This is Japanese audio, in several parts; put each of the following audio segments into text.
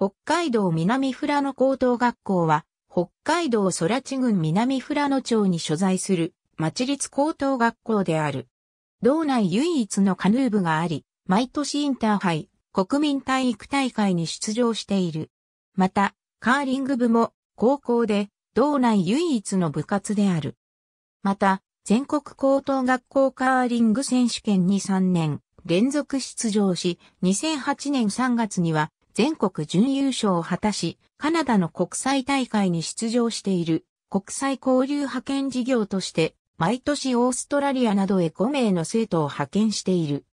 北海道南富良野高等学校は、北海道空地郡南富良野町に所在する、町立高等学校である。道内唯一のカヌー部があり、毎年インターハイ、国民体育大会に出場している。また、カーリング部も、高校で、道内唯一の部活である。また、全国高等学校カーリング選手権に3年連続出場し、2008年3月には全国準優勝を果たし、カナダの国際大会に出場している国際交流派遣事業として、毎年オーストラリアなどへ5名の生徒を派遣している。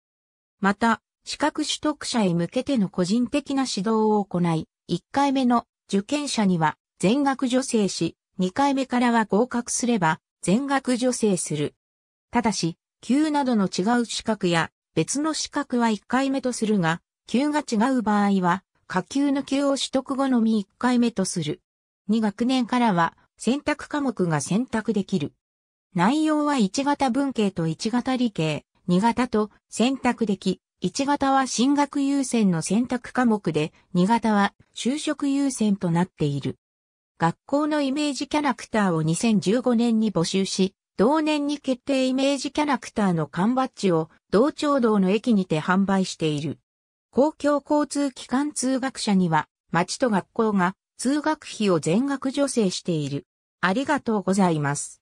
また、資格取得者へ向けての個人的な指導を行い、1回目の受験者には全額助成し、2回目からは合格すれば全額助成する。ただし、級などの違う資格や別の資格は1回目とするが、級が違う場合は下級抜けを取得後のみ1回目とする。2学年からは選択科目が選択できる。内容は1型文系と1型理系、2型と選択でき、1型は進学優先の選択科目で、2型は就職優先となっている。学校のイメージキャラクターを2015年に募集し、同年に決定イメージキャラクターの缶バッジを同調道の駅にて販売している。公共交通機関通学者には、町と学校が通学費を全額助成している。ありがとうございます。